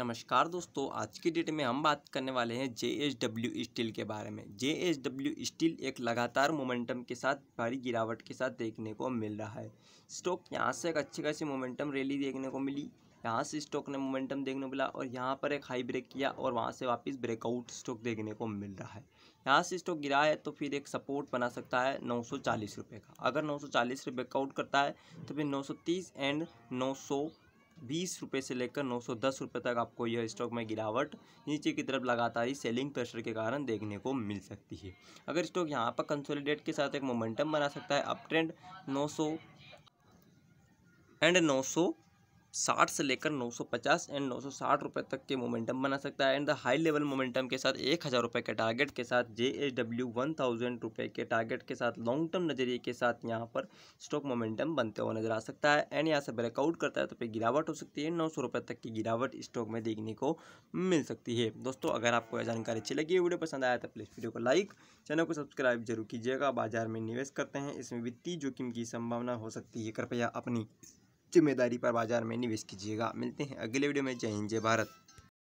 नमस्कार दोस्तों आज की डेट में हम बात करने वाले हैं जे एच डब्ल्यू स्टील के बारे में जे एच डब्ल्यू स्टील एक लगातार मोमेंटम के साथ भारी गिरावट के साथ देखने को मिल रहा है स्टॉक यहाँ से एक अच्छी खासी मोमेंटम रैली देखने को मिली यहाँ से स्टॉक ने मोमेंटम देखने को मिला और यहाँ पर एक हाई ब्रेक किया और वहाँ से वापस ब्रेकआउट स्टॉक देखने को मिल रहा है यहाँ से स्टॉक गिरा है तो फिर एक सपोर्ट बना सकता है नौ सौ चालीस रुपये का अगर नौ सौ चालीस ब्रेकआउट करता है तो फिर नौ सौ तीस एंड नौ सौ बीस रुपये से लेकर नौ सौ दस रुपये तक आपको यह स्टॉक में गिरावट नीचे की तरफ लगातार ही सेलिंग प्रेशर के कारण देखने को मिल सकती है अगर स्टॉक यहाँ पर कंसोलिडेट के साथ एक मोमेंटम बना सकता है अप ट्रेंड नौ सौ एंड नौ सौ साठ से लेकर नौ सौ पचास एंड नौ सौ साठ रुपये तक के मोमेंटम बना सकता है and the high level momentum के साथ एक हज़ार रुपये के टारगेट के साथ J H W one thousand रुपये के टारगेट के साथ लॉन्ग टर्म नज़रिए के साथ यहाँ पर स्टॉक मोमेंटम बनते हुए नजर आ सकता है एंड यहाँ से ब्रेकआउट करता है तो फिर गिरावट हो सकती है नौ सौ रुपये तक की गिरावट स्टॉक में देखने को मिल सकती है दोस्तों अगर आपको यह जानकारी अच्छी लगी वीडियो पसंद आया तो प्लीज़ वीडियो को लाइक चैनल को सब्सक्राइब जरूर कीजिएगा बाजार में निवेश करते हैं इसमें वित्तीय जोखिम की संभावना हो सकती है कृपया अपनी जिम्मेदारी पर बाजार में निवेश कीजिएगा मिलते हैं अगले वीडियो में जय हिंद जय भारत